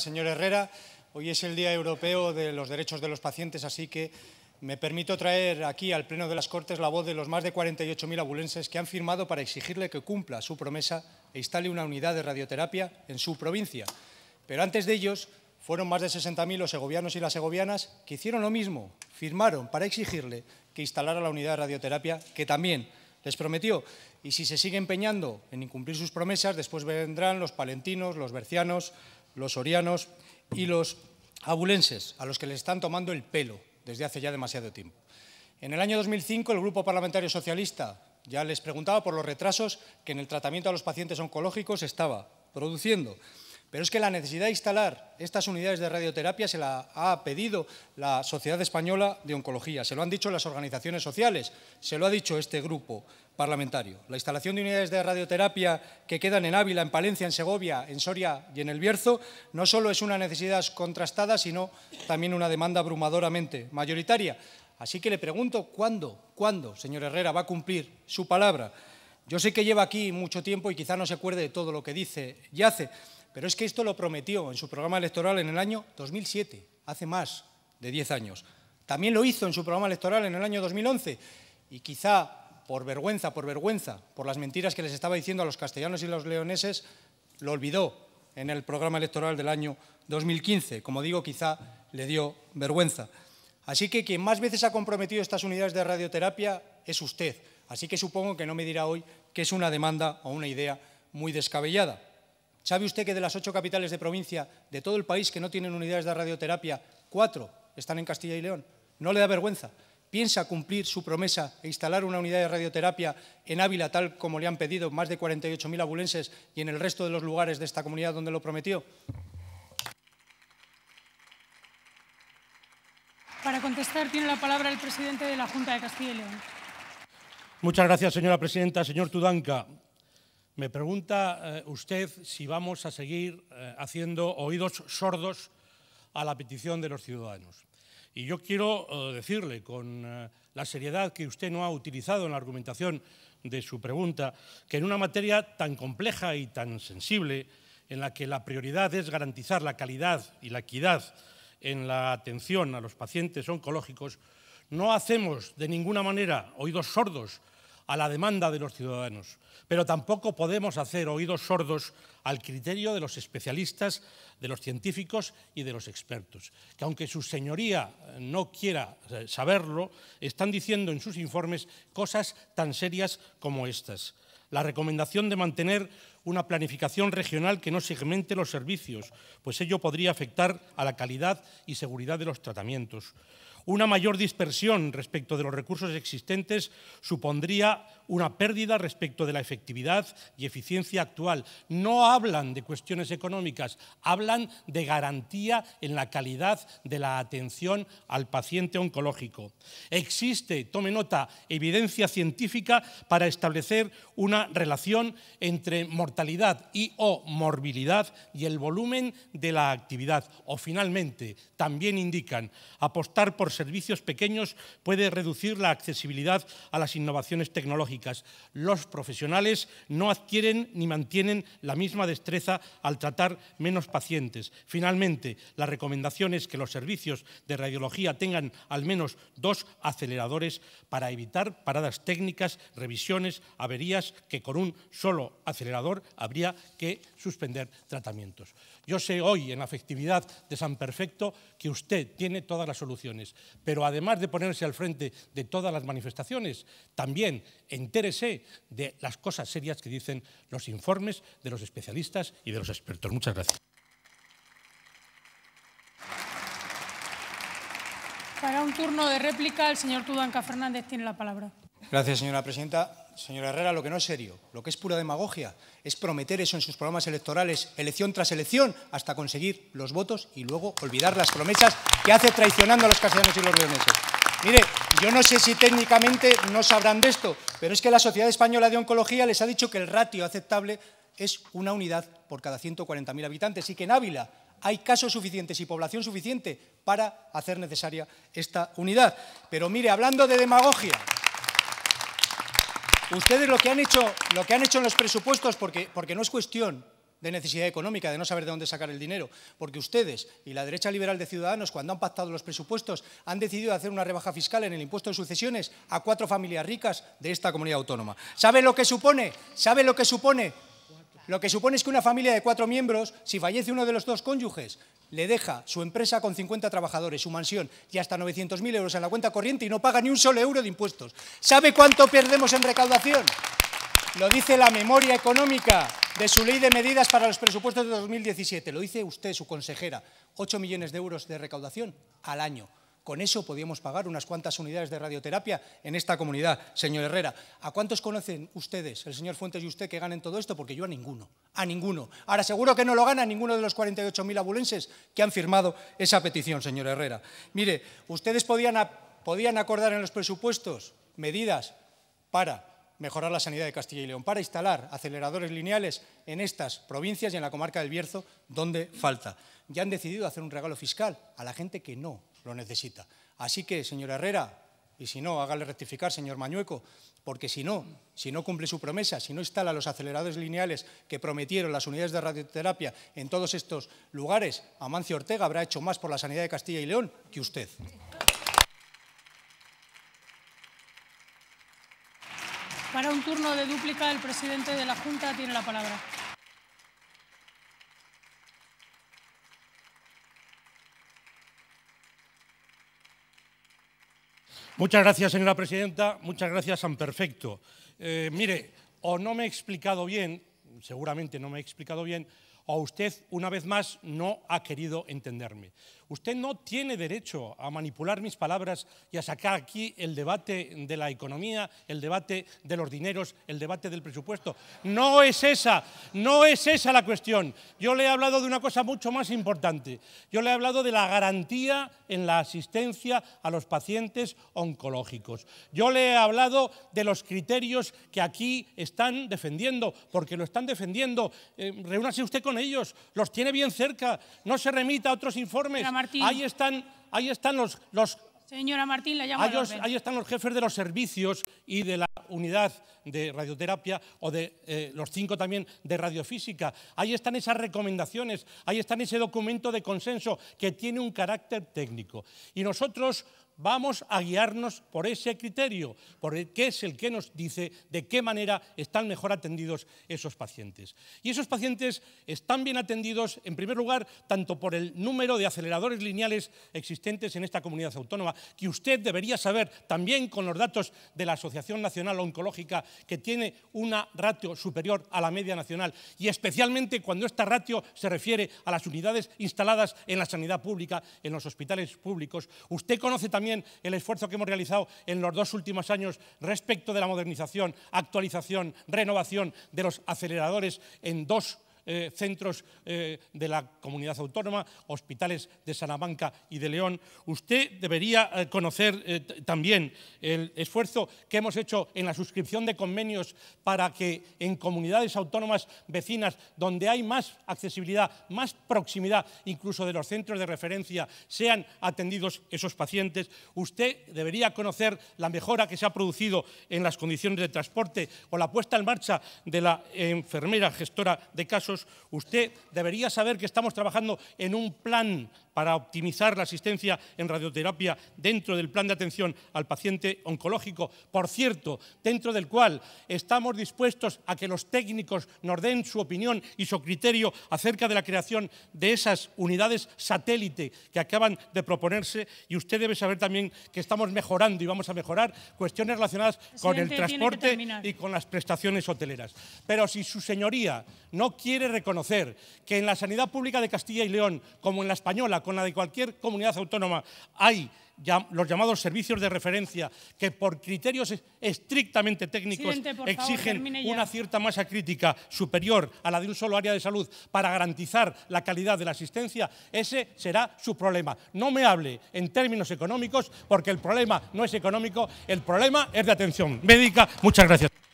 Señor Herrera, hoy es el Día Europeo de los Derechos de los Pacientes, así que me permito traer aquí al Pleno de las Cortes la voz de los más de 48.000 abulenses que han firmado para exigirle que cumpla su promesa e instale una unidad de radioterapia en su provincia. Pero antes de ellos, fueron más de 60.000 los segovianos y las segovianas que hicieron lo mismo, firmaron para exigirle que instalara la unidad de radioterapia que también les prometió. Y si se sigue empeñando en incumplir sus promesas, después vendrán los palentinos, los bercianos, los orianos y los abulenses, a los que les están tomando el pelo desde hace ya demasiado tiempo. En el año 2005, el Grupo Parlamentario Socialista ya les preguntaba por los retrasos que en el tratamiento a los pacientes oncológicos estaba produciendo. Pero es que la necesidad de instalar estas unidades de radioterapia se la ha pedido la Sociedad Española de Oncología, se lo han dicho las organizaciones sociales, se lo ha dicho este grupo parlamentario. La instalación de unidades de radioterapia que quedan en Ávila, en Palencia, en Segovia, en Soria y en El Bierzo no solo es una necesidad contrastada, sino también una demanda abrumadoramente mayoritaria. Así que le pregunto cuándo, cuándo, señor Herrera, va a cumplir su palabra. Yo sé que lleva aquí mucho tiempo y quizá no se acuerde de todo lo que dice y hace, pero es que esto lo prometió en su programa electoral en el año 2007, hace más de 10 años. También lo hizo en su programa electoral en el año 2011 y quizá por vergüenza, por vergüenza, por las mentiras que les estaba diciendo a los castellanos y los leoneses, lo olvidó en el programa electoral del año 2015. Como digo, quizá le dio vergüenza. Así que quien más veces ha comprometido estas unidades de radioterapia es usted. Así que supongo que no me dirá hoy que es una demanda o una idea muy descabellada. ¿Sabe usted que de las ocho capitales de provincia de todo el país que no tienen unidades de radioterapia, cuatro están en Castilla y León? ¿No le da vergüenza? ¿Piensa cumplir su promesa e instalar una unidad de radioterapia en Ávila, tal como le han pedido más de 48.000 abulenses y en el resto de los lugares de esta comunidad donde lo prometió? Para contestar tiene la palabra el presidente de la Junta de Castilla y León. Muchas gracias, señora presidenta. Señor Tudanca, me pregunta eh, usted si vamos a seguir eh, haciendo oídos sordos a la petición de los ciudadanos. Y yo quiero eh, decirle, con la seriedad que usted no ha utilizado en la argumentación de su pregunta, que en una materia tan compleja y tan sensible, en la que la prioridad es garantizar la calidad y la equidad en la atención a los pacientes oncológicos, no hacemos de ninguna manera oídos sordos a la demanda de los ciudadanos, pero tampoco podemos hacer oídos sordos al criterio de los especialistas, de los científicos y de los expertos, que aunque su señoría no quiera eh, saberlo, están diciendo en sus informes cosas tan serias como estas. La recomendación de mantener una planificación regional que no segmente los servicios, pues ello podría afectar a la calidad y seguridad de los tratamientos. Una mayor dispersión respecto de los recursos existentes supondría una pérdida respecto de la efectividad y eficiencia actual. No hablan de cuestiones económicas, hablan de garantía en la calidad de la atención al paciente oncológico. Existe, tome nota, evidencia científica para establecer una relación entre mortalidad y o morbilidad y el volumen de la actividad. O finalmente, también indican, apostar por servicios pequeños puede reducir la accesibilidad a las innovaciones tecnológicas. Los profesionales no adquieren ni mantienen la misma destreza al tratar menos pacientes. Finalmente, la recomendación es que los servicios de radiología tengan al menos dos aceleradores para evitar paradas técnicas, revisiones, averías, que con un solo acelerador habría que suspender tratamientos. Yo sé hoy en la afectividad de San Perfecto que usted tiene todas las soluciones, pero además de ponerse al frente de todas las manifestaciones, también entérese de las cosas serias que dicen los informes de los especialistas y de los expertos. Muchas gracias. Para un turno de réplica, el señor Tudanca Fernández tiene la palabra. Gracias, señora presidenta señor Herrera, lo que no es serio, lo que es pura demagogia, es prometer eso en sus programas electorales, elección tras elección, hasta conseguir los votos y luego olvidar las promesas que hace traicionando a los castellanos y los leoneses. Mire, yo no sé si técnicamente no sabrán de esto, pero es que la Sociedad Española de Oncología les ha dicho que el ratio aceptable es una unidad por cada 140.000 habitantes y que en Ávila hay casos suficientes y población suficiente para hacer necesaria esta unidad. Pero mire, hablando de demagogia... Ustedes lo que han hecho, lo que han hecho en los presupuestos, porque, porque no es cuestión de necesidad económica, de no saber de dónde sacar el dinero, porque ustedes y la derecha liberal de Ciudadanos, cuando han pactado los presupuestos, han decidido hacer una rebaja fiscal en el impuesto de sucesiones a cuatro familias ricas de esta comunidad autónoma. ¿Sabe lo que supone? ¿Sabe lo que supone? Lo que supone es que una familia de cuatro miembros, si fallece uno de los dos cónyuges, le deja su empresa con 50 trabajadores, su mansión y hasta 900.000 euros en la cuenta corriente y no paga ni un solo euro de impuestos. ¿Sabe cuánto perdemos en recaudación? Lo dice la memoria económica de su ley de medidas para los presupuestos de 2017. Lo dice usted, su consejera. 8 millones de euros de recaudación al año. Con eso podíamos pagar unas cuantas unidades de radioterapia en esta comunidad, señor Herrera. ¿A cuántos conocen ustedes, el señor Fuentes y usted, que ganen todo esto? Porque yo a ninguno, a ninguno. Ahora, seguro que no lo gana ninguno de los 48.000 abulenses que han firmado esa petición, señor Herrera. Mire, ustedes podían, podían acordar en los presupuestos medidas para mejorar la sanidad de Castilla y León, para instalar aceleradores lineales en estas provincias y en la comarca del Bierzo, donde falta. Ya han decidido hacer un regalo fiscal a la gente que no lo necesita. Así que, señor Herrera, y si no, hágale rectificar, señor Mañueco, porque si no, si no cumple su promesa, si no instala los aceleradores lineales que prometieron las unidades de radioterapia en todos estos lugares, Amancio Ortega habrá hecho más por la sanidad de Castilla y León que usted. Para un turno de dúplica, el presidente de la Junta tiene la palabra. Muchas gracias, señora presidenta. Muchas gracias, San Perfecto. Eh, mire, o no me he explicado bien, seguramente no me he explicado bien, o usted, una vez más, no ha querido entenderme. Usted no tiene derecho a manipular mis palabras y a sacar aquí el debate de la economía, el debate de los dineros, el debate del presupuesto. No es esa no es esa la cuestión. Yo le he hablado de una cosa mucho más importante. Yo le he hablado de la garantía en la asistencia a los pacientes oncológicos. Yo le he hablado de los criterios que aquí están defendiendo, porque lo están defendiendo. Eh, reúnase usted con ellos, los tiene bien cerca, no se remita a otros informes. Ahí están, ahí están los, los Señora Martín, la llamo. Ahí, ahí, están los jefes de los servicios y de la unidad de radioterapia o de eh, los cinco también de radiofísica. Ahí están esas recomendaciones, ahí está ese documento de consenso que tiene un carácter técnico. Y nosotros vamos a guiarnos por ese criterio, por el que es el que nos dice de qué manera están mejor atendidos esos pacientes. Y esos pacientes están bien atendidos, en primer lugar, tanto por el número de aceleradores lineales existentes en esta comunidad autónoma, que usted debería saber también con los datos de la Asociación Nacional Oncológica, que tiene una ratio superior a la media nacional, y especialmente cuando esta ratio se refiere a las unidades instaladas en la sanidad pública, en los hospitales públicos. Usted conoce también el esfuerzo que hemos realizado en los dos últimos años respecto de la modernización, actualización, renovación de los aceleradores en dos eh, centros eh, de la comunidad autónoma, hospitales de Salamanca y de León. Usted debería eh, conocer también el esfuerzo que hemos hecho en la suscripción de convenios para que en comunidades autónomas vecinas, donde hay más accesibilidad, más proximidad incluso de los centros de referencia, sean atendidos esos pacientes. Usted debería conocer la mejora que se ha producido en las condiciones de transporte o la puesta en marcha de la enfermera gestora de casos usted debería saber que estamos trabajando en un plan para optimizar la asistencia en radioterapia dentro del plan de atención al paciente oncológico, por cierto, dentro del cual estamos dispuestos a que los técnicos nos den su opinión y su criterio acerca de la creación de esas unidades satélite que acaban de proponerse y usted debe saber también que estamos mejorando y vamos a mejorar cuestiones relacionadas con el transporte y con las prestaciones hoteleras. Pero si su señoría no quiere quiere reconocer que en la sanidad pública de Castilla y León, como en la española, con la de cualquier comunidad autónoma, hay los llamados servicios de referencia que por criterios estrictamente técnicos exigen una cierta masa crítica superior a la de un solo área de salud para garantizar la calidad de la asistencia, ese será su problema. No me hable en términos económicos porque el problema no es económico, el problema es de atención médica. Muchas gracias.